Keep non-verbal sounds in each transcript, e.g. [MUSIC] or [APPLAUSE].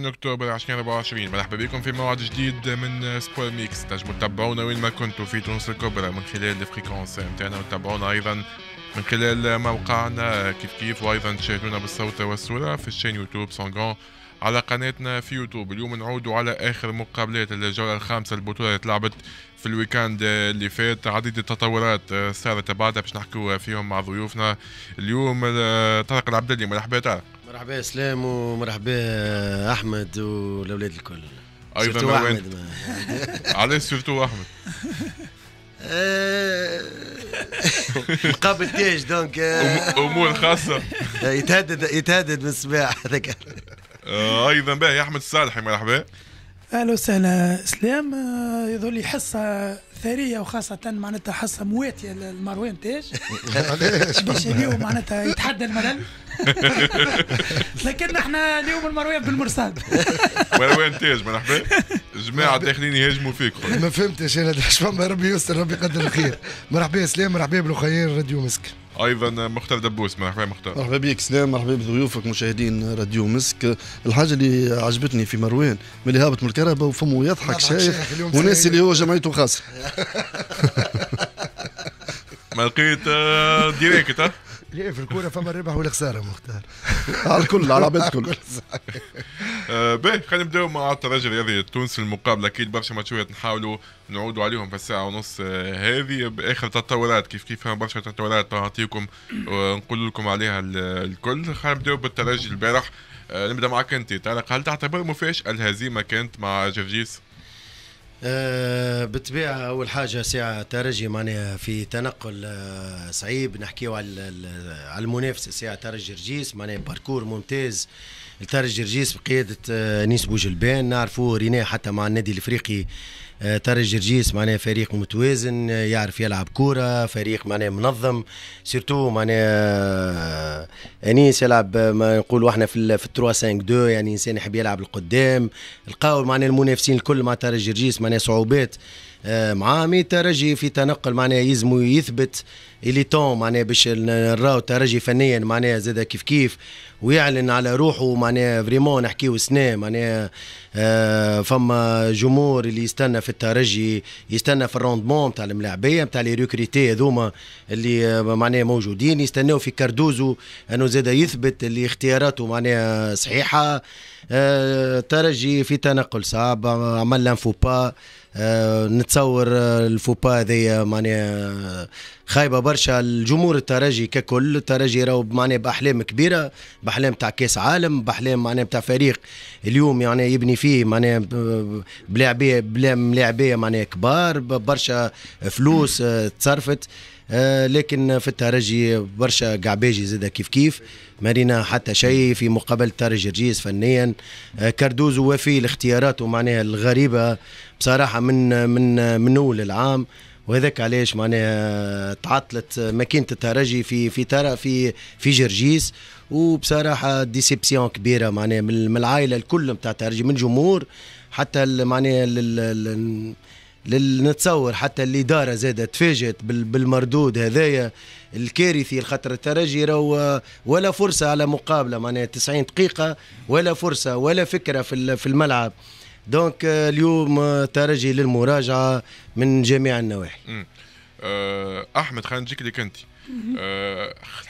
من اكتوبر 2024 مرحبا بكم في موعد جديد من سبور ميكس تنجموا تتابعونا وين ما كنتوا في تونس الكبرى من خلال الفريكونس نتاعنا وتتابعونا ايضا من خلال موقعنا كيف كيف وايضا تشاهدونا بالصوت والصوره في الشين يوتيوب سونغون على قناتنا في يوتيوب اليوم نعودوا على اخر مقابلات الجوله الخامسه البطوله اللي تلعبت في الويكاند اللي فات عديد التطورات صارت بعدها باش نحكوا فيهم مع ضيوفنا اليوم طارق العبدلي مرحبا طارق مرحبا اسلام ومرحبا احمد والاولاد الكل ايضا احمد [LAUGHS] علاش سيرتو احمد آه، مقابل تاج دونك آه، امور خاصه يتهدد يتهدد من الصباح هذاك آه، ايضا باهي احمد الصالحي مرحبا اهلا وسهلا اسلام آه، يظهر لي حصه ثريه وخاصه معناتها حصه مواتيه لمروان تاج باش اليوم معناتها يتحدى الملل [LAUGHS] لكن احنا اليوم المروان بالمرصاد مروان تاج مرحبا جماعه داخلين يهاجموا فيك ما فهمتش انا فما ربي يستر ربي يقدر الخير مرحبا يا اسلام مرحبا بالخير راديو مسك ايضا مختار دبوس مرحبا مختار مرحبا بك سلام مرحبا بضيوفك مشاهدين راديو مسك الحاجه اللي عجبتني في مروان ملي هابط من الكهرباء وفمه يضحك شايف وناس اللي هو جمعيته خاسر [LAUGHS] ما لقيت آه، ديريكت آه. لا في الكوره فما الربح والخساره مختار [LAUGHS] على الكل على العباد [LAUGHS] الكل باهي خلينا نبداو مع الترجي الرياضي التونسي المقابله اكيد برشا ماتشات نحاولوا نعودوا عليهم في الساعه ونص آه، هذه باخر تطورات كيف كيف برشا تطورات نعطيكم ونقول آه، لكم عليها الكل خلينا نبداو بالترجي البارح آه، نبدا معك انت طارق هل تعتبر مفاجاه الهزيمه كانت مع جرجيس؟ أه بالطبيعة أول حاجة ساعة ترجي معناها في تنقل أه صعيب نحكيو على على المنافسة ساعة ترجي رجيس معناها باركور ممتاز الترجي رجيس بقيادة أه نيس بوجلبان نعرفوه ريناه حتى مع النادي الإفريقي آه، تاري جرجيس معناها فريق متوازن آه، يعرف يلعب كوره فريق معناها منظم سيرتو معناها آه، انيس يلعب ما نقولوا احنا في في 3 5 2 يعني انسان يحب يلعب القدام لقاو معناها المنافسين الكل مع تاري جرجيس معناها صعوبات آه، مع مي ترجي في تنقل معناها يلزمو يثبت اللي تون معناها باش نراو ترجي فنيا معناها زاد كيف كيف ويعلن على روحه معناها فريمون نحكيو سنة معناها آه، فما جمهور اللي يستنى في الترجي يستنى في الروندمون تاع الملاعبيه تاع لي ريكريتي هذوما اللي آه، معناها موجودين يستناو في كاردوزو انه زاد يثبت اللي اختياراته معناها صحيحه ترجي في تنقل صعب عمل لانفو با آه، نتصور آه، الفوبا هذه معناها آه، خايبه برشا الجمهور الترجي ككل الترجي راهو معناها باحلام كبيره باحلام تاع كاس عالم باحلام معناها تاع فريق اليوم يعني يبني فيه معناها بلاعبيه ملاعبيه معناها كبار برشا فلوس تصرفت لكن في الترجي برشا قعباجي زاد كيف كيف ما رينا حتى شيء في مقابله ترجي رجيس فنيا كاردوزو وفي لاختياراته معناها الغريبه بصراحه من من من اول العام وهذاك علاش معناها تعطلت ماكينه الترجي في في ترى في في جرجيس وبصراحه ديسيبسيون كبيره معناها من العائله الكل نتاع الترجي من الجمهور حتى معناها نتصور حتى الاداره زادة تفاجئت بالمردود هذايا الكارثي الخطر الترجي راهو ولا فرصه على مقابله معناها 90 دقيقه ولا فرصه ولا فكره في الملعب دونك آه، اليوم آه، ترجي للمراجعه من جميع النواحي آه، احمد خلينا نجيك لك انت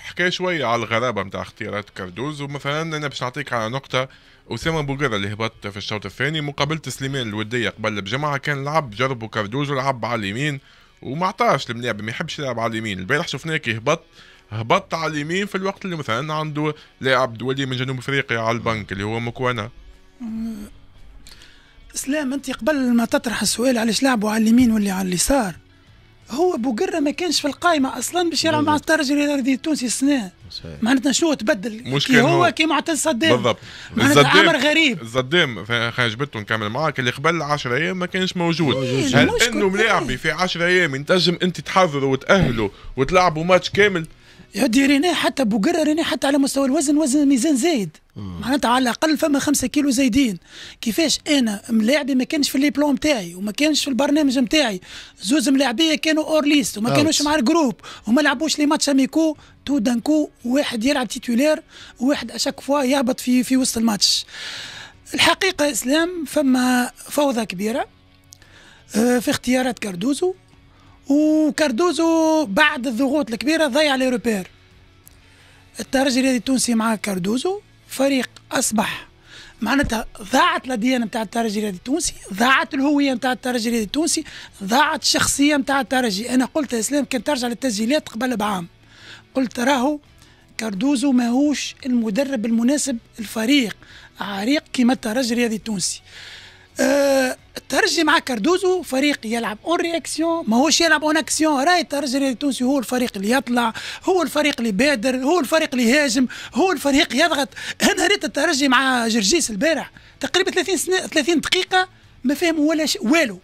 حكايه شويه على الغرابه نتاع اختيارات كاردوز ومثلا انا باش نعطيك على نقطه اسامه بوقرة اللي هبط في الشوط الثاني مقابله سليمان الوديه قبل بجمعه كان لعب جربوا كاردوز ولعب على اليمين وما عطاش الملاعب ما يحبش يلعب على اليمين البارح شفناه كي هبط هبط على اليمين في الوقت اللي مثلا عنده لاعب دولي من جنوب افريقيا على البنك اللي هو مكوانا اسلام انت قبل ما تطرح السؤال علاش لعبوا على اليمين واللي على اليسار هو بوقرة ما كانش في القائمة أصلا باش يلعب مع الترجي الرياضي التونسي السنة معناتها شو تبدل مش كي هو كي معتز صدام بالضبط معناتها عمر غريب صدام خرجبته نكمل معاك اللي قبل 10 أيام ما كانش موجود هل إنه ملاعبي إيه؟ في 10 أيام ينتجم أنت تحضره وتأهله وتلعبه ماتش كامل يعدي رينيه حتى بوقرة رينيه حتى على مستوى الوزن وزن ميزان زايد معناتها على الاقل فما خمسة كيلو زايدين كيفاش انا ملاعبي ما كانش في لي نتاعي وما كانش في البرنامج نتاعي زوز ملاعبيه كانوا اور ليست وما كانوش مع الجروب وما لعبوش لي ماتش اميكو تو دانكو واحد يلعب تيتولير وواحد اشاك فوا يهبط في في وسط الماتش الحقيقه اسلام فما فوضى كبيره آه، في اختيارات كاردوزو وكاردوزو بعد الضغوط الكبيرة ضيع لي روبير الترجي الرياضي التونسي مع كاردوزو فريق أصبح معناتها ضاعت الديانة نتاع الترجي الرياضي التونسي ضاعت الهوية نتاع الترجي الرياضي التونسي ضاعت الشخصية نتاع الترجي أنا قلت يا إسلام كان ترجع للتسجيلات قبل بعام قلت راهو كاردوزو ماهوش المدرب المناسب الفريق عريق كيما الترجي الرياضي التونسي آه، ترجي مع كاردوزو فريق يلعب اون رياكسيون ماهوش يلعب اون اكسيون راهي الترجي التونسي هو الفريق اللي يطلع هو الفريق اللي بادر هو الفريق اللي يهاجم هو الفريق يضغط انا ريت الترجي مع جرجيس البارح تقريبا 30 سنة 30 دقيقة ما فهموا ولا شيء والو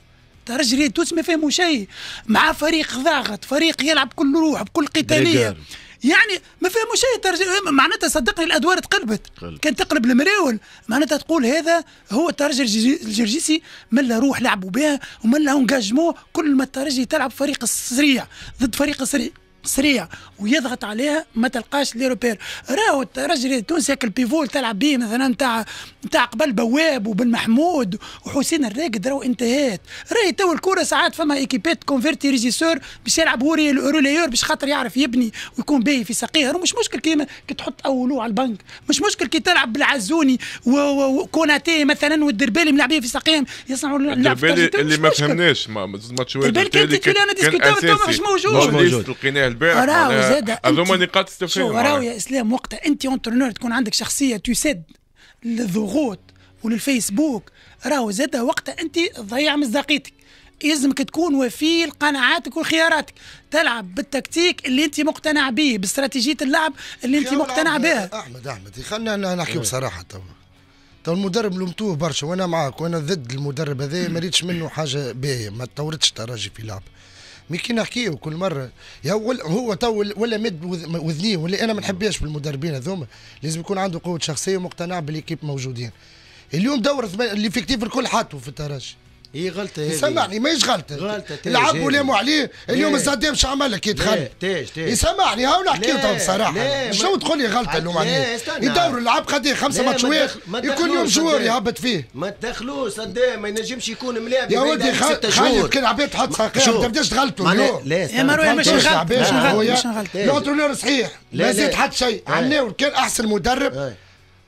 ترجي ريال التونسي ما فهموا شيء مع فريق ضاغط فريق يلعب بكل روح بكل قتالية يعني ما فيها اي ترجمه معناتها صدقني الادوار تقلبت كان تقلب المراول معناتها تقول هذا هو الترجي الجرجيسي ملا روح لعبوا بها لا انجاجمون كل ما الترجي تلعب فريق السريع ضد فريق سريع سريع ويضغط عليها ما تلقاش لي روبير راهو الرجل التونسي هاك البيفول تلعب به مثلا تاع تاع قبل بواب وبن محمود وحسين الراقد راهو انتهت راهي تو الكره ساعات فما ايكيبات كونفيرتي ريجيسور باش يلعب هو روليور باش خاطر يعرف يبني ويكون باهي في ساقيه مش مشكل كيما كي تحط اولو على البنك مش مشكل كي تلعب بالعزوني وكوناتي مثلا والدربالي ملعبيه في ساقيهم يصنعوا اللعب اللي ما فهمناش ماتش الدربالي كان تيتولير انا ديسكوتور مش موجود البارح هذوما نقاط استفهام راهو يا اسلام وقتها انت اونترنور تكون عندك شخصيه تسد للضغوط وللفيسبوك راهو زاد وقتها انت تضيع مصداقيتك يلزمك تكون وفي لقناعاتك وخياراتك تلعب بالتكتيك اللي انت مقتنع به باستراتيجيه اللعب اللي انت مقتنع بها احمد احمد خلينا نحكي إيه. بصراحه طبعا تو المدرب لمتوه برشا وانا معاك وانا ضد المدرب هذا ما ريتش منه حاجه باهيه ما تطورتش تراجي في لعب مي كي نحكيه كل مره يا هو تو ولا مد وذنيه واللي انا ما نحبهاش في المدربين هذوما لازم يكون عنده قوه شخصيه ومقتنع بالاكيب موجودين اليوم دور اللي فيكتيف الكل حاطه في الترجي هي غلطه هذه يسمعني ماهيش غلطه غلطه تاج العب ولاموا عليه اليوم الزادي مش عمل لك يدخل تاج تاج يسمعني هاو نحكي تو بصراحه شنو تقول لي غلطه اللوم عليه يدوروا اللعب قد ايه خمسه ماتشوات يكون يوم جوار يهبط فيه ما تدخلوش صدام ما ينجمش يكون ملاعب يا ولدي خلي كل عباد تحط ساقيه ما تبداش تغلطوا لا يا مروان مش نغلط مش غلط لونترونور صحيح ما زاد حتى شيء عناول كان احسن مدرب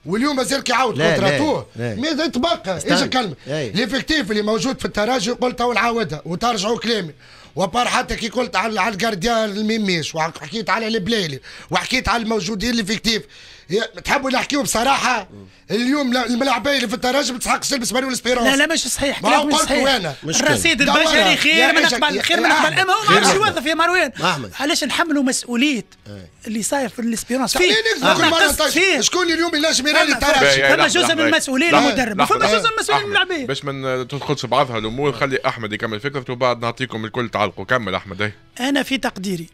واليوم مازال كيعاود كونتراتوه ماذا تبقى ايش الكلمه ليفكتيف اللي موجود في التراجي قلت تو نعاودها وترجعوا كلامي وبار حتى كي قلت على على الجارديان الميميش وحكيت على البلايلي وحكيت على الموجودين اللي فيكتيف تحبوا نحكيو بصراحه اليوم الملاعبيه اللي في الترجم ما تسحقش تلبس ماريو لا لا مش صحيح ما هو صحيح الرصيد البشري خير من قبل خير من قبل اما هو ما عادش يوظف يا مروان علاش نحملوا مسؤوليه اللي صاير في الاسبيرونس فيه طيب، شكون اليوم اللي نجم يرالي الترجي فما جزء من المسؤوليه المدرب فما جزء من المسؤوليه الملاعبيه باش ما تدخلش بعضها الامور خلي احمد يكمل فكرته وبعد نعطيكم الكل تعلقوا كمل احمد إيه. انا في تقديري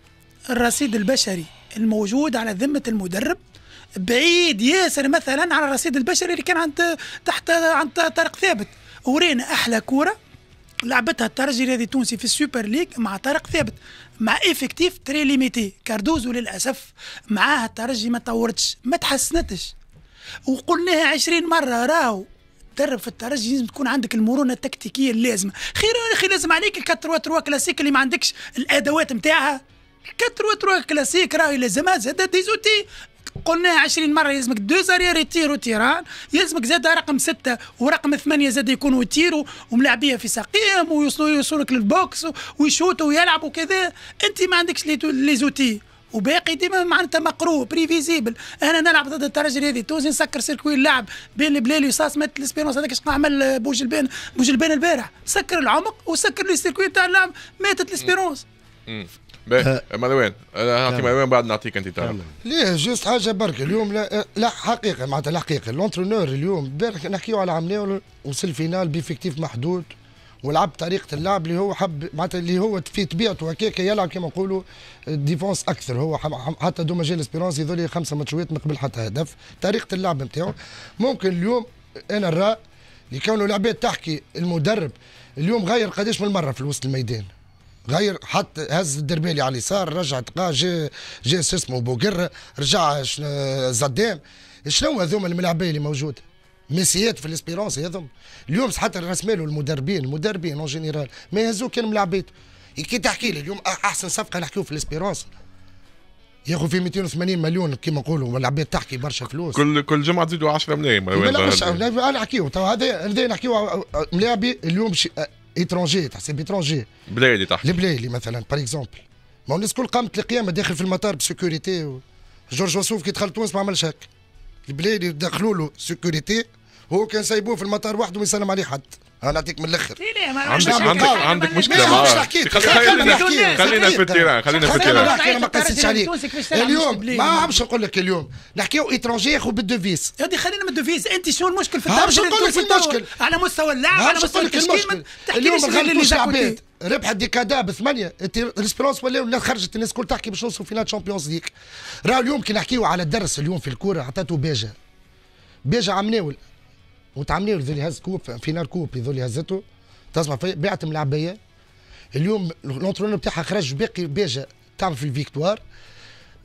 الرصيد البشري الموجود على ذمه المدرب بعيد ياسر مثلا على الرصيد البشري اللي كان عند تحت عند طارق ثابت ورينا احلى كوره لعبتها الترجي الرياضي التونسي في السوبر ليج مع طارق ثابت مع افكتيف تري ليميتي كاردوزو للاسف معاه الترجي ما طورتش ما تحسنتش وقلناها عشرين مره راهو تدرب في الترجي لازم تكون عندك المرونه التكتيكيه اللازمه خير يا اخي لازم عليك الكاتروا تروا كلاسيك اللي ما عندكش الادوات نتاعها كاتروا تروا كلاسيك راهي لازمها زاد ديزوتي قلناها 20 مره يلزمك دو زاريير يطيروا تيران يلزمك زاد رقم سته ورقم ثمانيه زاد يكونوا يطيروا وملاعبيه في ساقيهم ويوصلوا يوصلوك للبوكس ويشوتوا ويلعبوا كذا انت ما عندكش لي زوتي وباقي ديما معناتها مقروء بريفيزيبل انا نلعب ضد الترجي هذه توزي نسكر سيركوي اللعب بين البلالي وصاص مات الاسبيرونس هذاك شنو عمل بوج البين البارح سكر العمق وسكر لي سيركوي تاع اللعب ماتت الاسبيرونس باهي مروان انا مروان بعد نعطيك انت تعرف ليه جوست حاجه برك اليوم لا, أه، لا حقيقه معناتها الحقيقه لونترونور اليوم بارك نحكيو على عملنا وصل فينال بيفكتيف محدود ولعب بطريقه اللعب اللي هو حب معناتها اللي هو في طبيعته هكاك يلعب كما نقولوا أه، ديفونس اكثر هو حتى دو ماجيل اسبيرونس هذول خمسه ماتشويات من قبل حتى هدف طريقه اللعب نتاعو ممكن اليوم انا نرى لكونه لعبات تحكي المدرب اليوم غير قداش من مره في وسط الميدان غير حط هز الدربالي على اليسار رجع تقا جا جا اسمه بوقر رجع زدام شنو هذوما الملاعبين اللي موجود؟ ميسيات في الاسبيرونس هذوما اليوم حتى الراس ماله المدربين المدربين اون جينيرال ما يهزو كان ملعبيته كي تحكي لي اليوم احسن صفقه نحكيو في الاسبيرونس ياخذ في 280 مليون كيما نقولوا والعباد تحكي برشا فلوس كل كل جمعه تزيدوا 10 ملايين انا نحكيو هذا نحكيو ملاعبي اليوم اترونجي تحسب اترونجي بلادي تحكي البلادي مثلا باغ اكزومبل ما الناس الكل قامت القيامه داخل في المطار بسكوريتي و... جورج وسوف كي دخل تونس ما عملش هكا البلادي دخلوا له سكوريتي هو كان سايبوه في المطار وحده ما يسلم عليه حد انا نعطيك من الاخر عندك عندك عندك مشكله معاه خلينا خلينا في التيران خلينا في التيران انا ما قصيتش عليك اليوم ما عمش نقول لك اليوم نحكيو اخو بالدوفيس هذه خلينا من الدوفيس انت شنو المشكل في الترجمه نقول لك في المشكل على مستوى اللاعب على مستوى التشكيل اليوم اللي عباد ربح الديكادا بثمانيه ريسبيرونس ولاو الناس خرجت الناس كل تحكي باش نوصلوا فينال تشامبيونز ليك راه اليوم كي نحكيو على الدرس اليوم في الكوره عطاته بيجا عم عمناول وتعاملين ذول يهز كوب نار كوب ذول هزته تسمع بعت ملعبيه اليوم لونترونور بتاعها خرج باقي بيجا تعمل في الفيكتوار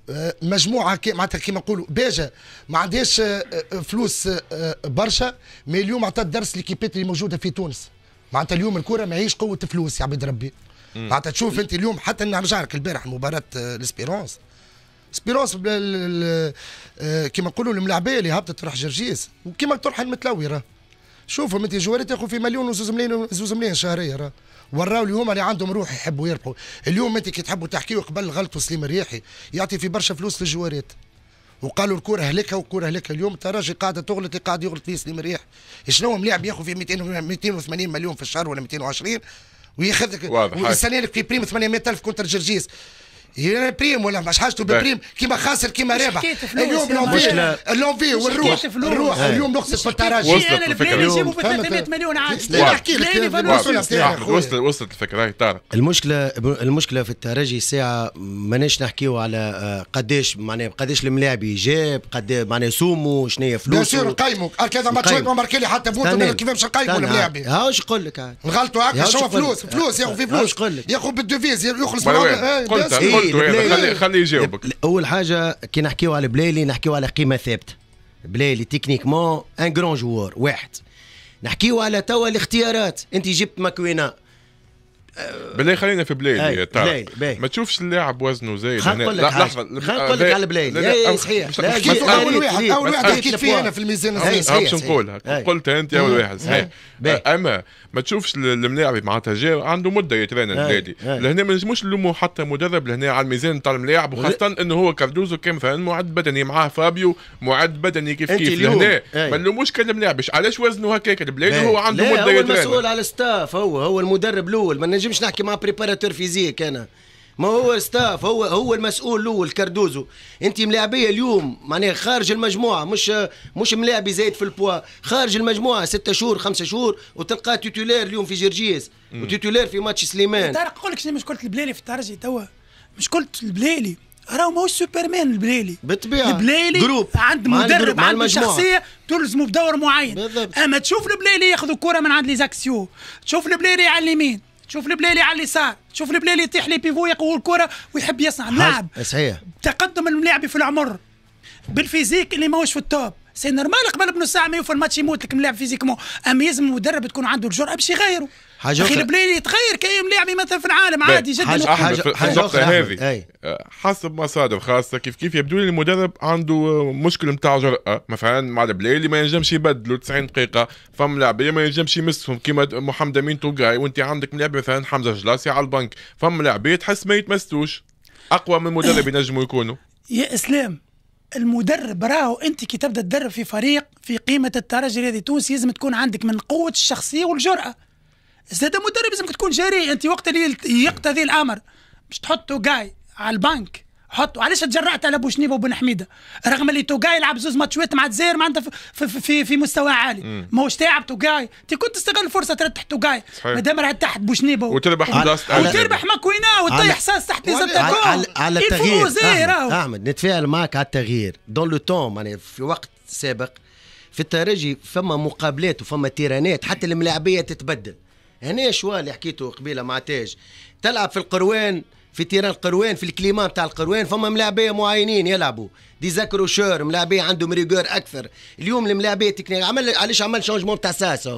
آه، مجموعه كي معناتها كيما نقولوا بيجا ما عندهاش آه، آه، فلوس برشا مي اليوم عطات درس ليكيبات اللي موجوده في تونس معناتها اليوم الكره ماهيش قوه فلوس يا عبد ربي معناتها تشوف انت اليوم حتى نرجع لك البارح مباراه الاسبيرونس سبيروس آه، كيما نقولوا الملاعبيه اللي هبطت تروح جرجيس وكيما تروح المتلوي راه شوفهم انت جواريت ياخذوا في مليون وزوز ملايين زوز ملايين شهريه راه وراو اليوم اللي عندهم روح يحبوا يربحوا اليوم انت كي تحبوا تحكيوا قبل غلطوا سليم الريحي يعطي في برشا فلوس للجواريت وقالوا الكره هلكها والكره هلكها اليوم تراجي قاعده تغلط قاعد يغلط فيه سليم الريح شنو هو ملاعب ياخذ فيه 280 مليون في الشهر ولا 220 وياخذك ويسالي لك في بريم 800000 كونتر جرجيس بريم ولا مش حاجته ببريم كيما خاسر كيما رابح اليوم لونفي لونفي والروح الروح اليوم نقصد في الترجي وصلت الفكره يجيبوا ب 300 مليون عادي نحكي لك وصلت وصلت الفكره هاي طارق المشكله المشكله في الترجي ساعه ماناش نحكيو على آه، قداش معناها قداش الملاعب جاب قد إيه معناها سومو شنو هي فلوس بيان سور نقيموا كذا ماتش ما ماركي لي حتى بوت كيف باش نقيموا الملاعب ها واش نقول لك نغلطوا هكا شو فلوس فلوس ياخذ في فلوس ياخذ بالدوفيز يخلص إيه، قلت خلي خلي يجاوبك اول حاجه كي نحكيو على البلايلي نحكيو على قيمه ثابته بلايلي تكنيكمون ان جرون جوار واحد نحكيو على توا الاختيارات انت جبت ماكوينا بالله خلينا في بلاي ما تشوفش اللاعب وزنه زايد خلينا نقول لك لحظه خلينا نقول لك على بلاي صحيح اول واحد اول واحد حكيت فيه انا في الميزان صحيح باش نقولها قلتها انت اول واحد صحيح اما ما تشوفش الملاعب معناتها جا عنده مده يترين البلادي لهنا ما نجموش نلومو حتى مدرب لهنا على الميزان نتاع الملاعب وخاصه انه هو كاردوزو كان فان معد بدني معاه فابيو معد بدني كيف كيف لهنا ما نلوموش كان الملاعب علاش وزنه هكاك البلادي هو عنده مده يترين هو المسؤول على الستاف هو هو المدرب الاول ما نجمش نحكي مع بريباراتور فيزيك انا ما هو ستاف هو هو المسؤول الاول كاردوزو انت ملاعبيه اليوم معناها خارج المجموعه مش مش ملاعبي زايد في البوا خارج المجموعه ستة شهور خمسة شهور وتلقى تيتولير اليوم في جرجيس وتيتولير في ماتش سليمان طارق نقول لك شنو قلت البلالي في الترجي توا مش قلت البلالي راهو ماهوش سوبرمان البلالي بالطبيعه البلالي جروب عند مدرب عند شخصيه تلزمه بدور معين بالضبط. اما تشوف البلالي ياخذ الكره من عند لي زاكسيو تشوف البلالي على اليمين تشوف البلالي على اليسار تشوف البلالي يطيح لي بيفو يقوي الكره ويحب يصنع اللعب نعم. صحيح تقدم الملاعب في العمر بالفيزيك اللي ماهوش في التوب سي نورمال قبل بنص ساعه ما يوفى الماتش يموت لك ملاعب فيزيكمون اما يلزم المدرب تكون عنده الجرأه باش يغيره حاجه اخي البلايلي يتغير كاين ملاعب يعني مثلا في العالم عادي جدا حاجه حاجه حاجة, حاجة هذه أه، حسب مصادر خاصه كيف كيف يبدو لي المدرب عنده آه، مشكل نتاع جرأه مثلا مع البلايلي ما ينجمش يبدلوا 90 دقيقه فم لاعبيه ما ينجمش يمسهم كيما محمد امين توقاي وانت عندك لاعب مثلا حمزه جلاسي على البنك فم لاعبيه تحس ما يتمستوش اقوى من مدرب ينجموا يكونوا يا اسلام المدرب راهو انت كي تبدا تدرب في فريق في قيمه الترجي هذه تونسي لازم تكون عندك من قوه الشخصيه والجراه زاد مدرب لازمك تكون جريء انت وقت اللي يقتضي الامر باش تحطوا جاي على البنك حطوا علاش تجرأت على بوشنيبه وبن حميده رغم اللي توغاي يلعب زوز ماتشوات مع الجزائر معناتها في, في, في, في مستوى عالي ماهوش تاعب توغاي انت كنت تستغل الفرصه ترد تحت ما مادام راه تحت بوشنيبه وتربح وتربح ماكوينا وتطيح حصص تحت لي على, على التغيير أحمد, احمد نتفاعل معك على التغيير دون لو تون يعني في وقت سابق في الترجي فما مقابلات وفما تيرانات حتى الملاعبيه تتبدل هنا شوال اللي حكيته قبيله مع تاج تلعب في القروان في تيران القروان في الكليما تاع القروان فما ملاعبيه معينين يلعبوا دي زاكروشور ملاعبيه عندهم ريغور اكثر اليوم الملاعبيه تكنيك عمل علاش عمل شونجمون تاع ساس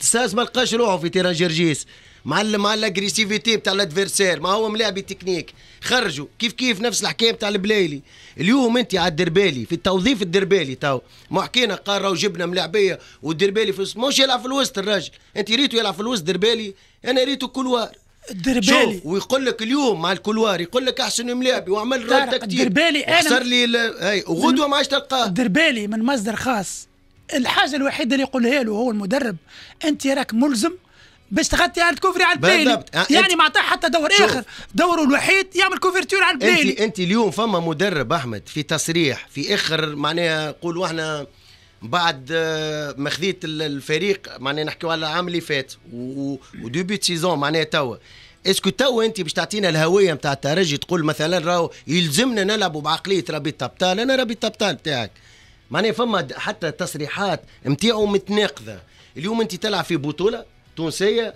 ساس ما لقاش روحه في تيران جرجيس مع مع الاجريسيفيتي بتاع الادفيرسير ما هو ملاعب تكنيك خرجوا كيف كيف نفس الحكايه بتاع البلايلي اليوم انت على الدربالي في التوظيف الدربالي تو ما حكينا قاره وجبنا ملاعبيه والدربالي في الوسط مش يلعب في الوسط الراجل انت ريتو يلعب في الوسط دربالي انا ريتو كلوار الدربالي شوف ويقول لك اليوم مع الكلوار يقول لك احسن ملاعبي وعمل رد تكتيك الدربالي انا صار لي هي وغدوه ما عادش تلقاه الدربالي من مصدر خاص الحاجه الوحيده اللي يقولها له هو المدرب انت راك ملزم باش تغطي على الكوفري على البلاي آه، يعني ما عطاه حتى دور اخر دوره الوحيد يعمل كوفرتور على البلاي انت انت اليوم فما مدرب احمد في تصريح في اخر معناها نقولوا احنا بعد آه، ما خذيت الفريق معناها نحكيو على العام اللي فات وديبيت سيزون معناها توا اسكو تو انت باش تعطينا الهويه نتاع الترجي تقول مثلا راهو يلزمنا نلعبوا بعقليه ربي ابطال انا ربي ابطال تاعك معناها فما حتى تصريحات نتاعو متناقضه اليوم انت تلعب في بطوله التونسيه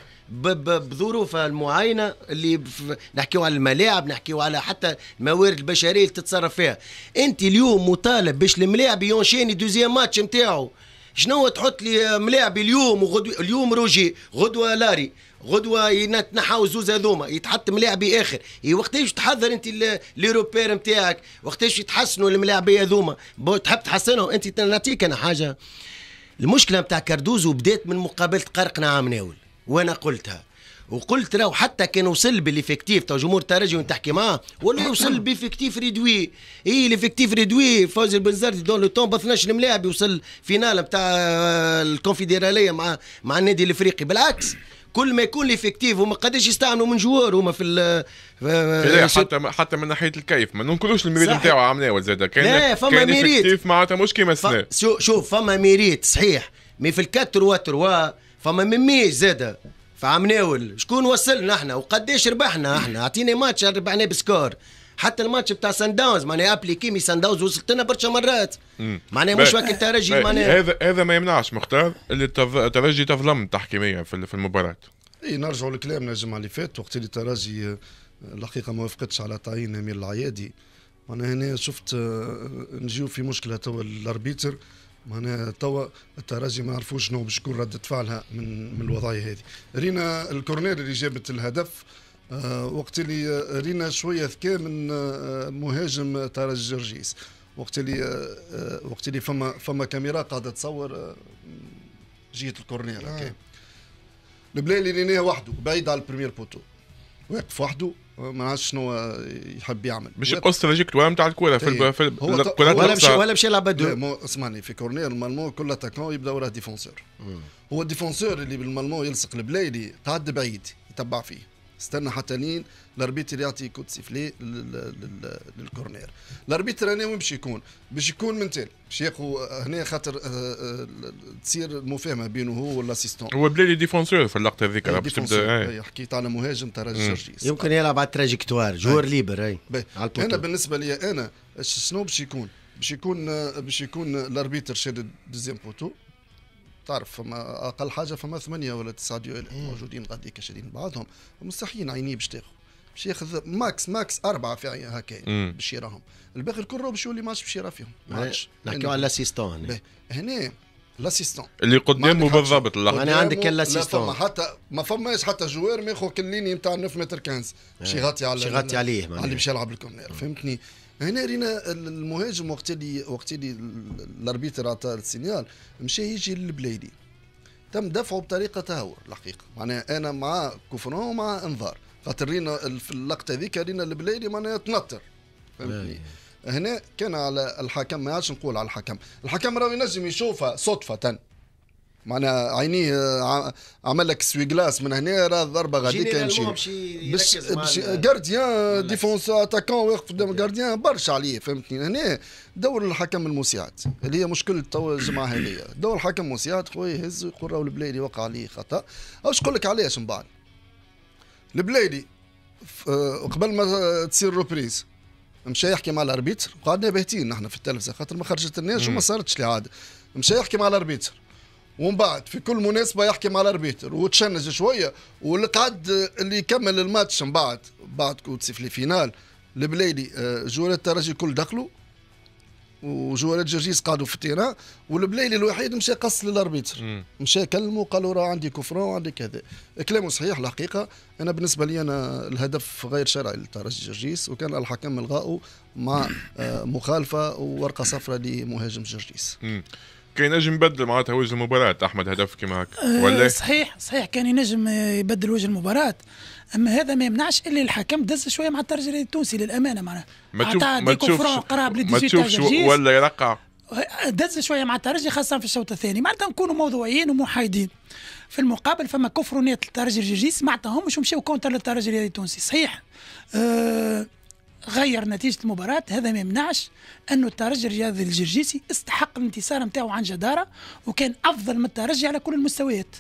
بظروفها المعينه اللي نحكيو على الملاعب نحكيو على حتى الموارد البشريه اللي تتصرف فيها انت اليوم مطالب باش الملاعب يونشيني دوزيام ماتش نتاعو شنو تحط لي ملاعب اليوم وغدو اليوم روجي غدوه لاري غدوه يتنحاو زوز هذوما يتحط ملاعب اخر إيه، وقتاش تحضر انت لي روبير نتاعك وقتاش يتحسنوا الملاعب هذوما تحب تحسنهم انت نعطيك انا حاجه المشكله نتاع كردوزو بدات من مقابله قرقنا ناول وانا قلتها وقلت راه حتى كان وصل بالافكتيف تو جمهور الترجي وين تحكي معاه ولا يوصل [COUGHS] بافكتيف ريدوي اي الافكتيف ريدوي فوز البنزرتي دون لو تون ب 12 ملاعب يوصل فينال نتاع الكونفدراليه مع مع النادي الافريقي بالعكس كل ما يكون ليفيكتيف هما قداش يستعملوا من جوار هما في ال حتى حتى من ناحيه الكيف ما ننقلوش الميريت نتاعو عمناول إيه، زاد كان لا فما ميريت معناتها مش كيما السنه شوف فما ميريت صحيح مي في الكاتر واتر فما ميميش زاده فعمناول إيه شكون وصلنا احنا وقداش ربحنا احنا اعطيني ماتش ربحناه بسكور حتى الماتش بتاع سان داونز معناها ابليكيمي سان داونز وصلت لنا برشا مرات معناها مش وقت الترجي معناها هذا هذا ما يمنعش مختار اللي الترجي تظلم تحكيميا في المباراه اي نرجعوا لكلامنا الجمعه اللي فاتت وقت اللي الترجي آه، الحقيقه ما وافقتش على تعيين امير العيادي معناها هنا شفت آه، نجيو في مشكله توا الاربيتر معناها توا الترجي ما عرفوش شنو باش رده فعلها من من الوضعيه هذه رينا الكورنير اللي جابت الهدف آه، وقت اللي رينا شويه ذكاء من آه، مهاجم ترج جرجيس وقت اللي آه، وقت اللي فما فما كاميرا قاعده تصور جهه الكورنير هكا اللي ريناه وحده بعيد على البريمير بوتو واقف وحده ما عادش شنو يحب يعمل مش قصه لوجيك توام تاع الكوره في, ايه. في ولا مشى ولا مشى يلعب بدو اسمعني في كورنير المالمو كل اتاكون يبدا وراه ديفونسور هو الديفونسور اللي بالمالمو يلصق البلايلي تعدي بعيد يتبع فيه استنى حتى لين الاربيتر يعطي كود سيفلي للكورنير الاربيتر هنا وين باش يكون باش يكون من تالي باش ياخذ هنا خاطر آه، آه، تصير مفاهمه بينه هو والاسيستون هو بلا لي ديفونسور في اللقطه هذيك إيه، باش تبدا إيه. إيه، حكيت على مهاجم ترى جرجيس يمكن يلعب على التراجيكتوار جوار ليبر اي انا بالنسبه لي انا شنو باش يكون باش يكون آه، باش يكون الاربيتر شاد دوزيام بوتو تعرف فما اقل حاجه فما ثمانيه ولا تسعه ديال موجودين غادي شادين بعضهم مستحيين عينيه باش تاخذ باش ياخذ ماكس ماكس اربعه في هكا يعني باش يراهم الباقي الكل باش يولي ماشي باش يرا فيهم ما نحكيو على لاسيستون هنا هنا لاسيستون اللي قدامه بالضبط انا عندك كان لاسيستون ما حتى ما فماش حتى جوار ما ياخذ كليني نتاع 9 متر 15 باش إيه. يغطي على باش يغطي عليه على اللي باش يلعب الكورنير فهمتني هنا رينا المهاجم وقت اللي وقت اللي الاربيتر عطى السينيال مشى يجي للبلايدي تم دفعه بطريقه تهور الحقيقه معناها انا مع كوفرون ومع انذار خاطر رينا في اللقطه هذيك رينا البلايدي معناها تنطر فهمتني هنا كان على الحكم ما عادش نقول على الحكم الحكم راه ينجم يشوفها صدفه معناها عينيه آه، عمل لك سوي جلاس من هنا راه الضربه غادي تمشي باش باش جارديان ديفونس اتاكون واقف قدام جارديان برشا عليه فهمتني هنا دور الحكم المساعد اللي هي مشكل تو الجماعه هذيا دور الحكم المساعد خويا يهز ويقول راهو البلايلي وقع عليه خطا او نقول لك علاش من بعد البلايلي آه، قبل ما تصير روبريز مشى يحكي مع الاربيتر وقعدنا باهتين نحن في التلفزه خاطر ما خرجت الناس وما صارتش لي مشى يحكي مع الاربيتر ومن بعد في كل مناسبه يحكي مع الاربيتر وتشنج شويه والقعد اللي يكمل الماتش من بعد بعد كوتسي في الفينال البلايلي آه، جوالات الترجي الكل دخلوا وجوالات جرجيس قعدوا في التيران والبلايلي الوحيد مشى قص للاربيتر مشى كلمه قالوا راه عندي كفران وعندي كذا كلامه صحيح الحقيقه انا بالنسبه لي انا الهدف غير شرعي للترجي جرجيس وكان الحكم الغاؤه مع آه، مخالفه وورقه صفراء لمهاجم جرجيس كان ينجم يبدل معناتها وجه المباراة أحمد هدف كما هكا ولا أه، صحيح صحيح كان ينجم يبدل وجه المباراة أما هذا ما يمنعش إلا الحكم دز شوية مع الترجي التونسي للأمانة معناها ما تشوف ما تشوفش ما تشوفش ولا يرقع دز شويه مع الترجي خاصه في الشوط الثاني معناتها نكونوا موضوعيين ومحايدين في المقابل فما كفرونات للترجي الجيجيس ما عطاهمش ومشاو كونتر للترجي التونسي صحيح أه غير نتيجه المباراه هذا ما يمنعش انه الترجي الرياضي الجرجيسي استحق الانتصار نتاعو عن جداره وكان افضل من الترجي على كل المستويات.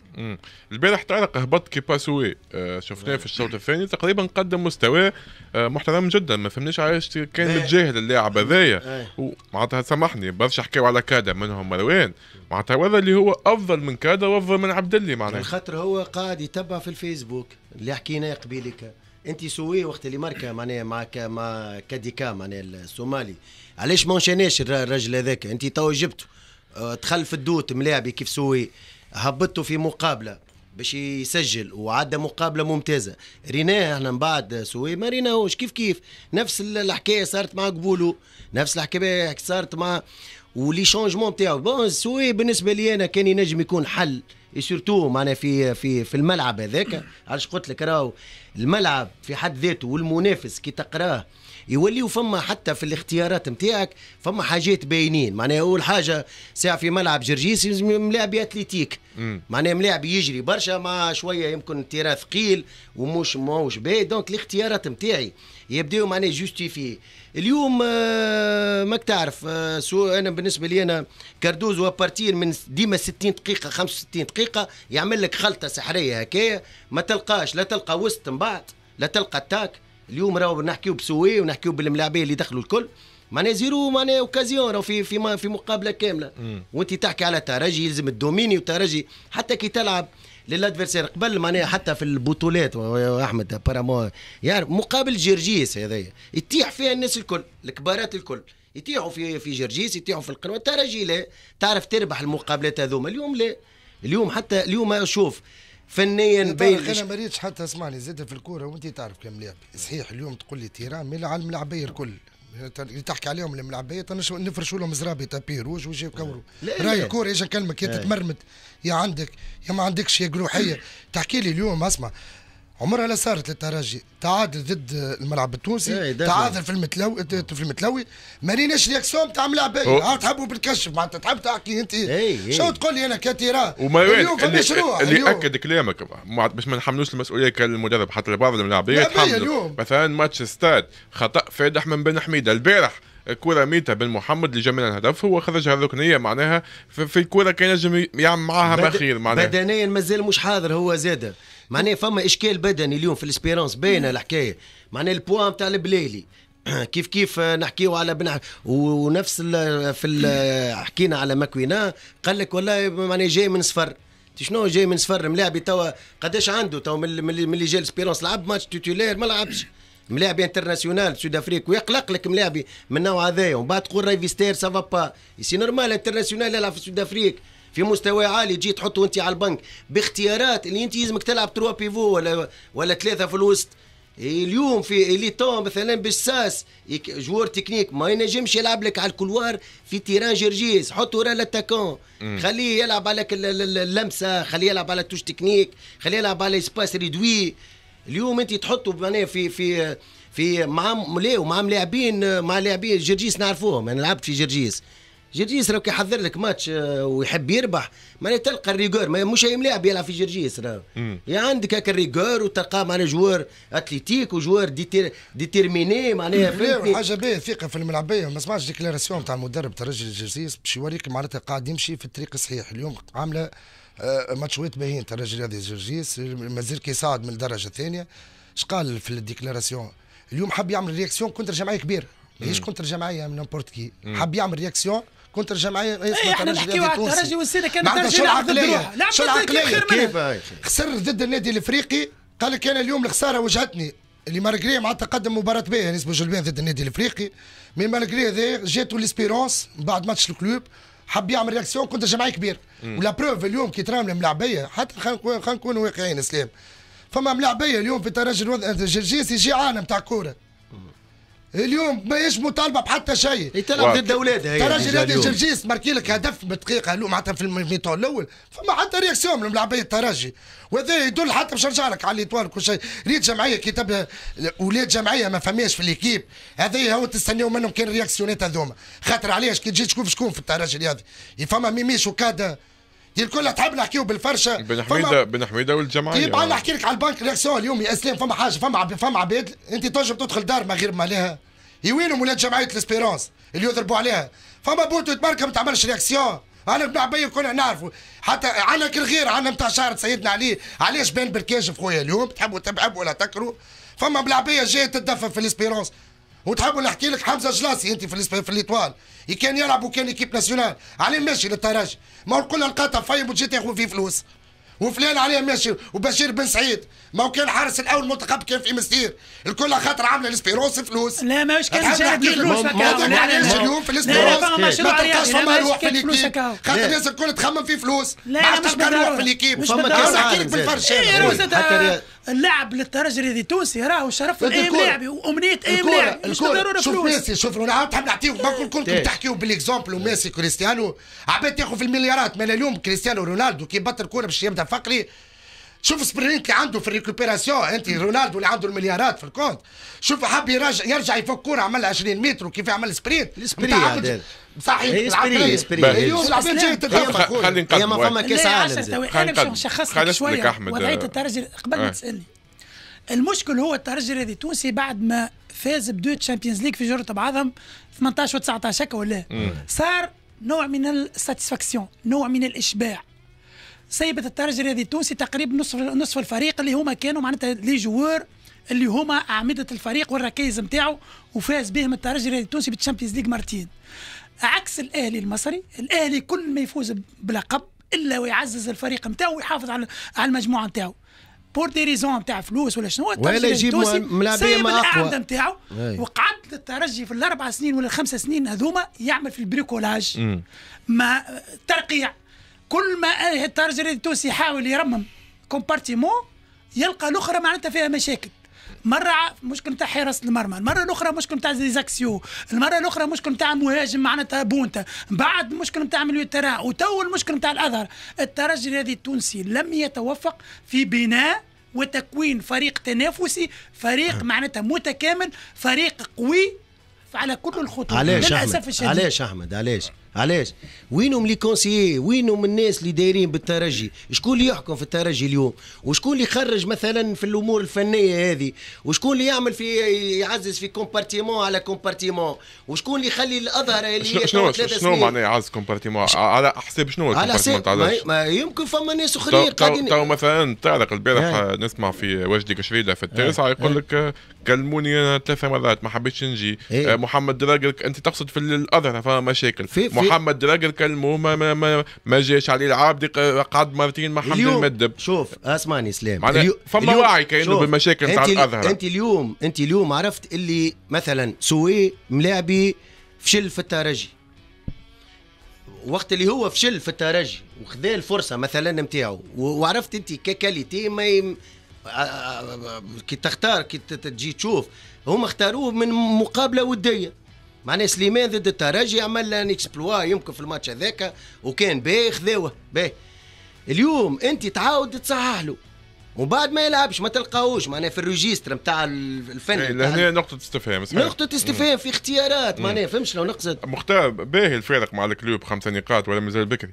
البارح تعلق هبط كي باسوي آه شفناه في الشوط الثاني تقريبا قدم مستوى آه محترم جدا ما فهمناش علاش كان متجاهل اللاعب هذايا ومعناتها سامحني برشا حكاو على كادا منهم مروان معناتها هذا اللي هو افضل من كادا وافضل من عبد اللي معناتها. خاطر هو قاعد يتبع في الفيسبوك اللي حكيناه قبيلك انت سوي وقت اللي ماركا معناها مع مع كاديكا معناها الصومالي علاش ما نشاناش الراجل هذاك انت تو جبته اه، دخل في الدوت ملاعبي كيف سوي هبطته في مقابله باش يسجل وعدى مقابله ممتازه ريناه احنا من بعد سوي ما ريناهوش كيف كيف نفس الحكايه صارت مع قبولو نفس الحكايه صارت مع ولي شونجمون تاعو بون سوي بالنسبه لي انا كان ينجم يكون حل سورتو إيه، معناها في في في الملعب هذاك علاش قلت لك راهو الملعب في حد ذاته والمنافس كي تقراه يوليو فما حتى في الاختيارات نتاعك فما حاجات باينين معناها اول حاجه ساعه في ملعب جرجيس ملاعب اتليتيك معناها ملاعب يجري برشا مع شويه يمكن تيرا ثقيل ومش موش باهي دونك الاختيارات نتاعي يبداو معناها جوستيفي اليوم آه، ماك تعرف آه، سو انا بالنسبه لي انا كاردوز وبارتير من ديما 60 دقيقه 65 دقيقه يعمل لك خلطه سحريه هكايا ما تلقاش لا تلقى وسط من بعد لا تلقى تاك اليوم راهو نحكيو بسوي ونحكيو بالملاعبيه اللي دخلوا الكل معناها زيرو معناها اوكازيون في في في مقابله كامله وانت تحكي على ترجي يلزم الدوميني وترجي حتى كي تلعب للادفيرسير قبل معناها حتى في البطولات احمد بارامو يعني مقابل جرجيس هذايا يتيح فيها الناس الكل الكبارات الكل يتيحوا في في جرجيس يتيحوا في القنوات ترى لا تعرف تربح المقابلات هذوما اليوم لا اليوم حتى اليوم اشوف فنيا بين انا ما حتى اسمعني زاد في الكوره وانت تعرف كم لاعب صحيح اليوم تقول لي تيران ملعب اللاعبيه الكل اللي تحكي عليهم الملعبيه نفرشوا لهم زرابي تابي روج وجي كورو راي الكوره اجا نكلمك يا تتمرمد يا عندك يا ما عندكش يا جروحيه [CLEARS THROAT] تحكي لي اليوم اسمع عمرها لا صارت للترجي تعادل ضد الملعب التونسي إيه، تعادل في المتلوي في المتلوي ما ريناش رياكسيون تاع ملعب تحبوا بالكشف معناتها تحب تحكي انت إيه، إيه. شو تقول لي انا كاتيرا وما اليوم في المشروع اللي, اللي اكد كلامك باش ما نحملوش المسؤوليه كان المدرب حتى لبعض الملاعبين تحملوا مثلا ماتش ستاد خطا فادح من بن حميده البارح كره ميته بن محمد اللي جا منها الهدف هو خرجها ركنيه معناها في الكره كان ينجم يعمل معاها ما خير معناها بدنيا مازال مش حاضر هو زاده معناها فما اشكال بدني اليوم في الاسبيرانس باينه الحكايه معناها البوا تاع البلالي [CLEARS THROAT] كيف كيف نحكيو على بنح ونفس ال في ال حكينا على ماكوينا قال لك والله معناها جاي من صفر شنو جاي من صفر ملاعبي توا قداش عنده توا من اللي جا الاسبيرونس لعب ماتش توتولير ما لعبش ملاعبي انترناسيونال سود افريك ويقلق لك ملاعبي من النوع هذايا ومن بعد تقول راي فيستير سافا با سي نورمال انترناسيونال يلعب في سود افريك في مستوى عالي تجي تحطه انت على البنك باختيارات اللي انت يلزمك تلعب تروا بيفو ولا ولا ثلاثه في الوسط اليوم في ليتون مثلا بالساس جوار تكنيك ما ينجمش يلعب لك على الكولوار في تيران جرجيس حطه ورا لاتاكون خليه يلعب على اللمسه خليه يلعب على توش تكنيك خليه يلعب على سباس ريدوي اليوم انت تحطه معناها في في في مع ملاو مع لاعبين مع لاعبين جرجيس نعرفوهم انا لعبت في جرجيس جرجيس لو كيحضر لك ماتش آه، ويحب يربح معناها تلقى الريغور مش ملاعب يلعب في جرجيس يا يعني عندك هكا الريغور وتلقى معناها جوار اتليتيك وجوار ديتير ديتيرميني معناها فهمتني حاجه باهيه ثقه في الملعبيه ما سمعتش ديكلاراسيون تاع المدرب تاع رجل جرجيس باش يوريك معناتها قاعد يمشي في الطريق الصحيح اليوم عامله آه، ماتشات باهيين تاع الرجل هذا جرجيس مازال كيصعد من الدرجه الثانيه اش قال في الديكلاراسيون اليوم حب يعمل رياكسيون كونتر جمعيه كبيره ماهيش كونتر جماعيه من نيمبورت كي حب يعمل رياكسيون كنت الجمعيه هي احنا نحكيو على الترجي والسينا كان الترجي لعب ضد روحه خسر ضد النادي الافريقي قال لك انا اليوم الخساره وجهتني اللي مارغري مع تقدم مباراه بيا يعني نسبه جلبين ضد النادي الافريقي مي مارغري هذا جاتو ليسبيرونس بعد ماتش الكلوب حب يعمل رياكسيون كنت جمعيه كبير ولا بروف اليوم كي ترامل الملاعبية حتى خلينا نكونوا واقعيين اسلام فما ملاعبيه اليوم في الترجي يجي جيعانه نتاع كوره اليوم ماهيش مطالبه بحتى شيء إيه، تلعب ضد اولادها هي راجل هذا جرجيس ماركي لك هدف بدقيقه اليوم معناتها في الميتو الاول فما حتى رياكسيون من اللاعبيه الترجي وهذا يدل حتى باش نرجع لك على الاطوال وكل شيء ريت جمعيه كي اولاد جمعيه ما فماش في ليكيب هذا هو تستناو منهم كان رياكسيونات هذوما خاطر علاش كي تجي تشوف شكون في الترجي هذا فما ميميش وكادا دي الكل تحب نحكيو بالفرشه بن حميده بن حميده والجماعه طيب انا نحكي لك على البنك رياكسيون اليوم يا اسلام فما حاجه فما عبيد فما عباد انت تنجم تدخل دار ما غير مالها وين ولاد جمعيه الاسبيرونس اللي يضربوا عليها فما بوتو تبارك ما تعملش رياكسيون انا بن عبيه كنا نعرفه حتى على كل غير عنا نتاع شهر سيدنا علي علاش بان بالكاجف خويا اليوم تحبوا تحبوا ولا تكروا فما بلعبيه جايه تدفن في الاسبيرونس وتحبوا نحكي لك حمزه جلاسي انت في في الاطوال كان يلعب وكان ايكيب ناسيونال عليه ماشي للترجي ما هو الكل لقاتها فيب وتجي تاخذ فيه فلوس وفلان عليه ماشي وبشير بن سعيد ما هو كان حارس الاول منتخب كان في مستير الكل خاطر عامله الاسبيروس فلوس لا ماهوش كان شارب فلوس علاش اليوم في الاسبيروس ما تلقاش فما روح في الاكيب خاطر الناس الكل تخمم في فلوس ما عادش تلقى روح في الاكيب فما كان نحكي لك بالفرش إيه اللاعب للترجي تونسي راهو شرف اي لاعب وامنيه اي لاعب مش ضروري شوف ميسي شوف انا تحب نعطيو كلكم إيه. تحكيو بالاكزومبل وميسي كريستيانو عباد تاخذ في المليارات من اليوم كريستيانو رونالدو كي بطل كوره باش يبدا فقري شوف سبرينت اللي عنده في الريكوبيراسيون انت رونالدو اللي عنده المليارات في الكونت شوف حب يرجع يفك كوره عمل 20 متر وكيف عمل سبرينت صحيح خلينا نقدم ما فما كاس عالم انا باش نشخص شويه آه. وضعيه الترجي قبل ما آه. تسالني المشكل هو الترجي هذا تونسي بعد ما فاز بدو تشامبيونز ليغ في جرة بعضهم 18 و19 هكا ولا صار نوع من الساتسفاكسيون نوع من الاشباع سيبت الترجي هذه التونسي تقريبا نصف نصف الفريق اللي هما كانوا معناتها لي جوار اللي هما اعمده الفريق والركائز نتاعو وفاز بهم الترجي التونسي بالتشامبيونز ليغ مرتين عكس الاهلي المصري الاهلي كل ما يفوز بلقب الا ويعزز الفريق نتاعو ويحافظ على على المجموعه نتاعو بور دي ريزون نتاع فلوس ولا شنو ولا يجيب ملاعبيه ما اقوى نتاعو وقعد الترجي في الاربع سنين ولا الخمس سنين هذوما يعمل في البريكولاج ما ترقيع كل ما الترجي التونسي يحاول يرمم كومبارتيمون يلقى الاخرى معناتها فيها مشاكل مره مشكل نتاع حراسه المرمى المره الاخرى مشكل نتاع زيزاكسيو المره الاخرى مشكل نتاع مهاجم معناتها بونتا بعد مشكل نتاع مليو ترا وتو المشكل نتاع الأظهر، الترجي هذه التونسي لم يتوفق في بناء وتكوين فريق تنافسي فريق أه. معناتها متكامل فريق قوي على كل الخطوط للاسف الشديد علاش احمد علاش علاش وينهم لي كونسيي وينهم الناس اللي دايرين بالترجي شكون اللي يحكم في الترجي اليوم وشكون اللي يخرج مثلا في الامور الفنيه هذه وشكون اللي يعمل في يعزز في كومبارتيمون على كومبارتيمون وشكون اللي يخلي الازهر اللي شنو شنو معناه يعزز كومبارتيمون على حساب شنو على حساب ما, ما يمكن فما ناس اخرين قاعدين تو مثلا تعلق البارح نسمع في وجدي كشريده في التاسعه يقول لك كلموني ثلاث مرات ما حبيتش نجي آه، محمد دراجلك انت تقصد في الازهر فما مشاكل في يعني محمد دراجل كان ما ما ما, ما جاش عليه العابدي قعد مرتين محمد المدب شوف اسمعني سلام اليو... فما وعي كانه بالمشاكل نتاع الازهر انت اليوم انت اليوم عرفت اللي مثلا سوي ملاعبي فشل في الترجي وقت اللي هو فشل في الترجي وخذا الفرصه مثلا نتاعو وعرفت انت ككاليتي ما يم... آه، آه، آه، كي تختار كي تجي تشوف هم اختاروه من مقابله وديه معناها سليمان ضد الترجي عمل لان اكسبلوا يمكن في الماتش هذاك وكان باهي خذاوه باهي اليوم انت تعاود تصحح له ومن بعد ما يلعبش ما تلقاهوش معناها في الريجيستر نتاع الفن ايه لهنا نقطة استفهام صحيح نقطة استفهام في اختيارات معناها فهمش لو نقصد مختار باهي الفارق مع الكلوب خمسة نقاط ولا مازال بكري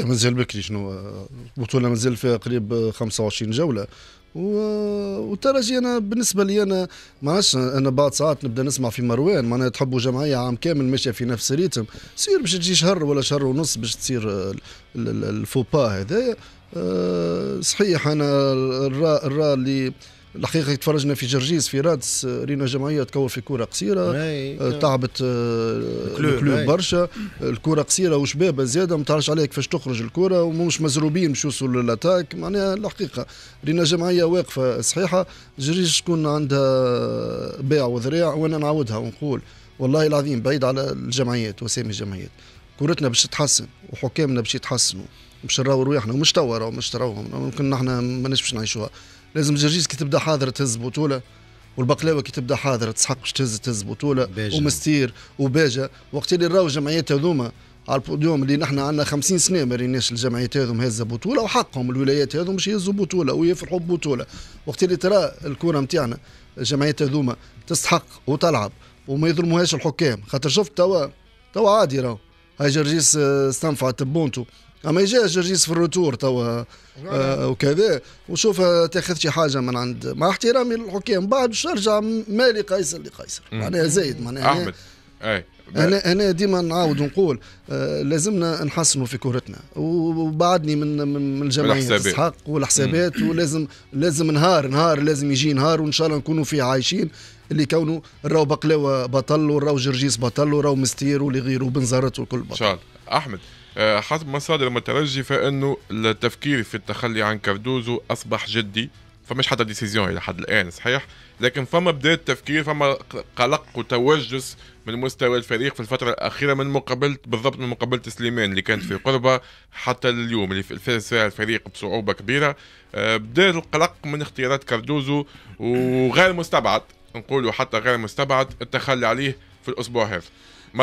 مازال بكري شنو البطولة مازال فيها قريب 25 جولة والترجي انا بالنسبه لي انا ما عادش انا بعض ساعات نبدا نسمع في مروان معناها تحبوا جمعيه عام كامل ماشيه في نفس الريتم سير باش تجي شهر ولا شهر ونص باش تصير الفوبا هذايا آه، صحيح انا الرا الرا اللي الحقيقه تفرجنا في جرجيز في رادس آه، رينا جمعيه تكون في كوره قصيره آه، تعبت آه، الكلوب برشا الكوره قصيره وشبابه زياده ما تعرفش عليها كيفاش تخرج الكوره ومش مزروبين باش يوصلوا للاتاك معناها الحقيقه رينا جمعيه واقفه صحيحه جرجيز شكون عندها باع وذريع وانا نعاودها ونقول والله العظيم بعيد على الجمعيات واسامي الجمعيات كورتنا باش تتحسن وحكامنا باش يتحسنوا باش نراو رواحنا ومش توا مش تراوهم ممكن نحن ماناش باش نعيشوها لازم جرجيس كي تبدا حاضر تهز بطوله والبقلاوه كي تبدا حاضر تسحق باش تهز تهز بطوله باجة. ومستير وباجه وقت اللي راهو جمعيات هذوما على البوديوم اللي نحن عندنا 50 سنه ما ريناش الجمعيات هذوما هازه بطوله وحقهم الولايات هذوما باش يهزوا بطوله ويفرحوا ببطوله وقت اللي ترى الكره نتاعنا الجمعيات هذوما تستحق وتلعب وما يظلموهاش الحكام خاطر شفت توا توا عادي راهو هاي جرجيس آه، استنفعت بونتو اما آه، يجي جرجيس في الروتور توا آه، وكذا وشوف آه، تاخذ شي حاجه من عند مع احترامي للحكام بعد باش نرجع مالي قيصر لقيصر معناها زايد معناها احمد اي انا انا ديما نعاود نقول لازمنا نحسنوا في كورتنا وبعدني من من الجماهير الحق والحسابات ولازم لازم نهار نهار لازم يجي نهار وان شاء الله نكونوا فيه عايشين اللي كونوا راهو بقلاوه بطل وراهو جرجيس بطل وراهو مستير واللي غيره بنزرت وكل بطل ان شاء الله احمد آه، حسب مصادر مترجفة أنه التفكير في التخلي عن كاردوزو أصبح جدي فمش حتى ديسيزيون الى حد الان صحيح لكن فما بدايه تفكير فما قلق وتوجس من مستوى الفريق في الفتره الاخيره من مقابله بالضبط من مقابله سليمان اللي كانت في قربه حتى اليوم اللي فاز فيها الفريق بصعوبه كبيره آه، بدا القلق من اختيارات كاردوزو وغير مستبعد نقولوا حتى غير مستبعد التخلي عليه في الاسبوع هذا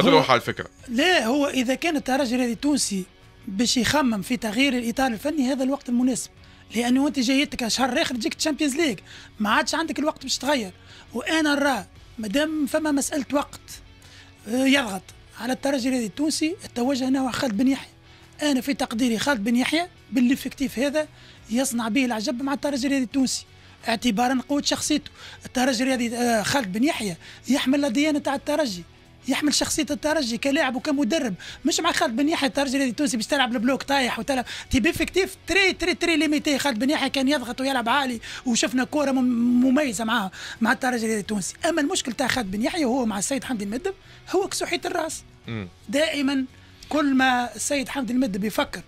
تروح هو... الفكره لا هو اذا كان الترجي الرياضي التونسي باش يخمم في تغيير الاطار الفني هذا الوقت المناسب لانه انت جايتك شهر اخر تجيك تشامبيونز ليج ما عادش عندك الوقت باش تغير وانا نرى مادام فما مساله وقت آه، يضغط على الترجي الرياضي التونسي التوجه نحو خالد بن يحيى انا في تقديري خالد بن يحيى بالافكتيف هذا يصنع به العجب مع الترجي الرياضي التونسي اعتبارا قوه شخصيته الترجي الرياضي آه، خالد بن يحيى يحمل الديانه تاع الترجي يحمل شخصيه الترجي كلاعب وكمدرب مش مع خالد بن يحيى الترجي الذي التونسي باش تلعب البلوك طايح وتلعب تي بيفكتيف تري تري تري ليميتي خالد بن يحيى كان يضغط ويلعب عالي وشفنا كوره مميزه مع مع الترجي الذي التونسي اما المشكل تاع خالد بن يحيى وهو مع السيد حمدي المدب هو كسوحيه الراس دائما كل ما السيد حمدي المدب يفكر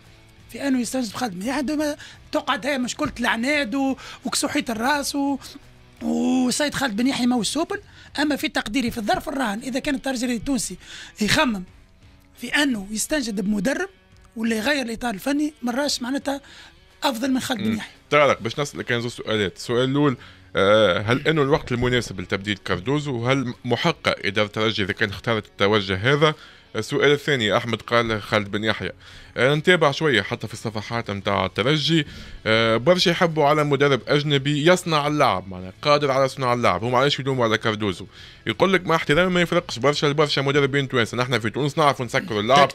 في انه يستنزف خالد بن يحيى تقعد هي مشكله العناد وكسوحيه الراس و... وسيد خالد بن يحيى موسوبل اما في تقديري في الظرف الراهن اذا كان الترجي التونسي يخمم في انه يستنجد بمدرب ولا يغير الاطار الفني مراش معناتها افضل من خالد بن يحيى طارق باش نسالك كان زوج سؤالات السؤال الاول أه هل انه الوقت المناسب لتبديل كاردوزو وهل محقق اداره الترجي اذا كان اختارت التوجه هذا السؤال الثاني احمد قال خالد بن يحيى آه، نتابع شويه حتى في الصفحات نتاع الترجي آه، برشا يحبوا على مدرب اجنبي يصنع اللعب معناها قادر على صنع اللعب هم علاش يلوموا على كاردوزو يقول لك مع احترامي ما يفرقش برشا برشا مدربين توانسه نحن في تونس نعرفوا نسكروا اللعب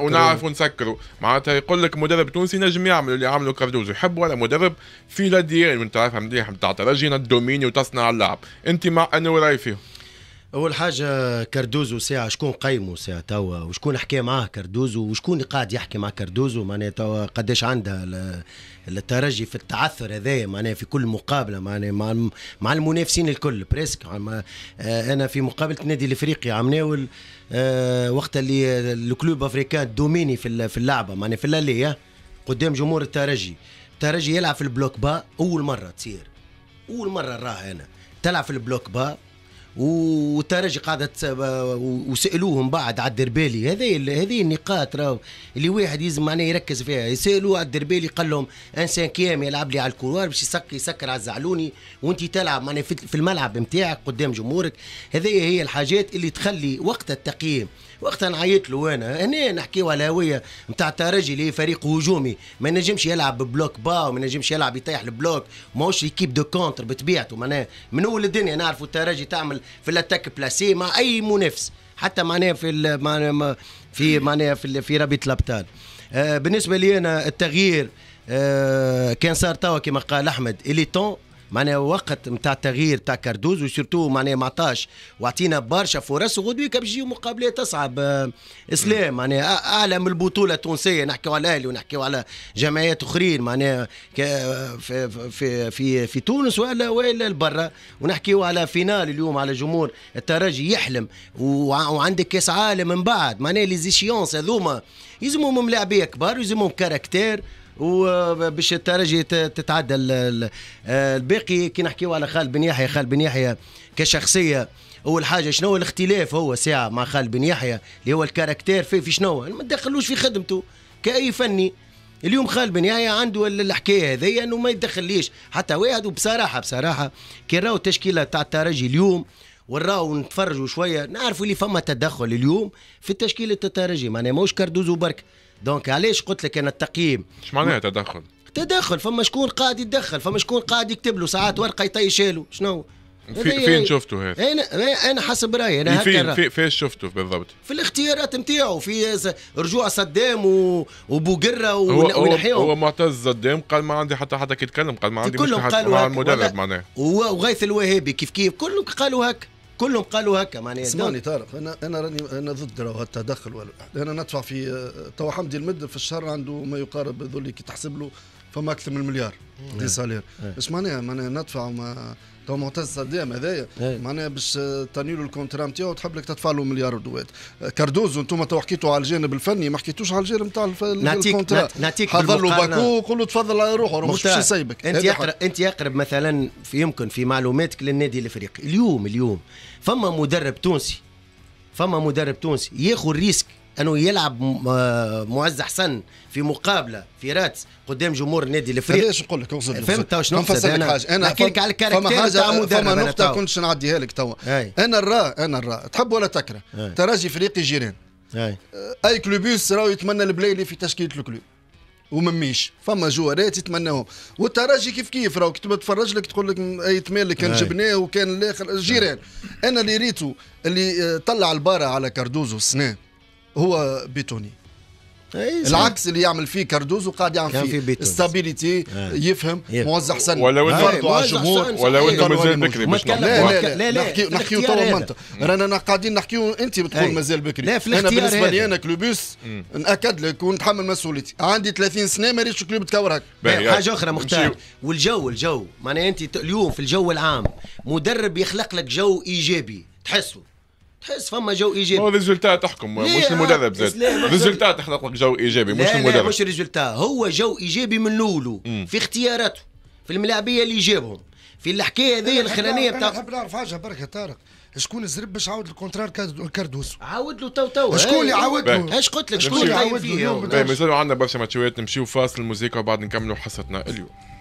ونعرفوا نسكروا معناتها يقول لك مدرب تونسي نجم يعمل اللي عمله كاردوزو يحبوا على مدرب في لاديان وانت عارفها مليح نتاع ترجي الدوميني وتصنع اللعب انت مع انه راي فيه اول حاجه كاردوزو ساعه شكون قيمه ساعه توا وشكون حكى معاه كاردوزو وشكون قاعد يحكي مع كاردوزو معناها توا قداش عندها الترجي في التعثر هذايا معناها في كل مقابله معناها مع مع المنافسين الكل بريسك آه، انا في مقابله النادي الافريقي عم ناول آه، وقت اللي الكلوب افريكان دوميني في اللعبه معناها في الليل قدام جمهور الترجي الترجي يلعب في البلوك با اول مره تصير اول مره راه انا تلعب في البلوك با وترجي قعدت وسالوهم بعد على الدربالي هذه هذه النقاط راه اللي واحد يلزم معناه يركز فيها يسالوا على الدربالي قال لهم انسان كيام يلعب لي على الكوروار باش يسكر يسكر على الزعلوني وانت تلعب معناه في الملعب نتاعك قدام جمهورك هذه هي الحاجات اللي تخلي وقت التقييم وقتها نعيط له انا هنا نحكيو على الهويه نتاع الترجي اللي فريق هجومي ما نجمش يلعب ببلوك با وما نجمش يلعب يطيح البلوك ماهوش ايكيب دو كونتر بطبيعته معناها من اول الدنيا نعرفوا الترجي تعمل في الاتاك بلاسي مع اي منافس حتى معناها في معناها في معناها في, في رابطه الابطال آه، بالنسبه لي انا التغيير آه، كان صار توا كما قال احمد الي تون معناها وقت نتاع التغيير تاع كاردوز وسيرتو معناها ما عطاش وعطينا برشا فرص وغدوي كان يجيو مقابلات اصعب آه، اسلام معناها اعلى من البطوله التونسيه نحكيو على الاهلي ونحكيو على جمعيات اخرين معناها في, في في في تونس ولا ولا برا ونحكيو على فينال اليوم على جمهور الترجي يحلم وعندك كاس عالم من بعد معناها ليزيشيونس هذوما يلزمهم ملاعبيه كبار يلزمهم كاركتير وباش الترجي تتعدى آه، الباقي كي نحكيو على خالد بن يحيى خالد بن يحيى كشخصيه اول حاجه شنو هو الاختلاف هو ساعه مع خالد بن يحيى اللي هو الكاركتير في شنو ما تدخلوش في خدمته كاي فني اليوم خالد بن يحيى عنده الحكايه هذيا انه ما يدخليش حتى واحد وبصراحه بصراحه كي راهو التشكيله تاع الترجي اليوم وراو نتفرجوا شويه نعرفوا اللي فما تدخل اليوم في تشكيله الترجي معناها ماهوش كاردوزو برك دونك علاش قلت لك انا التقييم ايش معناها تدخل؟ تدخل فما شكون قاعد يتدخل فما شكون قاعد يكتب له ساعات ورقه يطيشها له شنو في فين يعني- شفته هذا؟ انا انا حسب رايي انا في فين فين شفته بالضبط؟ في الاختيارات نتاعو في رجوع صدام وبوقره ونحيهم هو, هو معتز صدام قال ما عندي حتى حتى كي يتكلم قال ما عندي مشكله مع المدرب معناها وغيث الوهابي كيف كيف كلهم قالوا هكا كلهم قالوا هكا معناها اسمعني طارق انا انا راني انا ضد راهو التدخل ولا انا ندفع في تو حمدي المد في الشهر عنده ما يقارب ذولي كي تحسب له فما اكثر من مليار دي سالير اش معناها معناها آه، ندفع وما تو معتز صدام هذايا معناها باش تاني له الكونترا نتاعو تحب لك تدفع له مليار ودوات كاردوزو انتم تو حكيتوا على الجانب الفني ما حكيتوش على الجانب نتاع الكونترا نعطيك حضر له باكو وقول له تفضل روح مش باش يسيبك انت اقرب انت اقرب مثلا في يمكن في معلوماتك للنادي الافريقي اليوم اليوم فما مدرب تونسي فما مدرب تونسي ياخذ ريسك انه يلعب آه، معز حسن في مقابله في راتس قدام جمهور النادي الافريقي علاش نقول لك فهمت واش نقصد انا حاجه انا نحكي لك على الكاركتير فما حاجه فما نقطه كنتش نعديها لك توا انا الرا انا الرا تحب ولا تكره تراجي فريقي جيران اي, آه، أي كلوبوس راهو يتمنى البلايلي في تشكيله الكلوب ومميش فما جوارات يتمناهم والتراجي كيف كيف راهو كنت تفرج لك تقول لك اي اللي كان جبناه وكان الاخر جيران انا اللي ريتو اللي آه، طلع البارة على كاردوزو السنه هو بيتوني إيه، العكس اللي يعمل فيه كاردوزو قاعد يعمل فيه, فيه ستابيليتي آه. يفهم يف. موزع حسن ولو انه برضه على الجمهور ولو انه مازال بكري مش نعم. لا لا لا لا نحكيو تو منطق رانا قاعدين نحكيو انت بتقول إيه. مازال بكري لا في انا بالنسبه لي انا كلوبيس ناكد لك ونتحمل مسؤوليتي عندي 30 سنه ما ريتش كلوب تكور هكا حاجه اخرى مختار والجو الجو معناها انت اليوم في الجو العام مدرب يخلق لك جو ايجابي تحسه تحس فما جو ايجابي هو ريزولتا تحكم مش المدرب زاد ريزولتا تخلق لك جو ايجابي مش المدرب لا مش ريزولتا هو جو ايجابي من لولو في اختياراته في الملاعبيه اللي جابهم في الحكايه هذه الاخرانيه بتاع نحب نعرف حاجه برك يا طارق شكون الزرب باش عاود الكونترار كاردوس عاود له تو تو شكون اللي إيه. عاود له اش قلت لك شكون اللي عاود له مازالوا عندنا برشا ماتشات نمشيو فاصل الموسيقى وبعد نكملوا حصتنا اليوم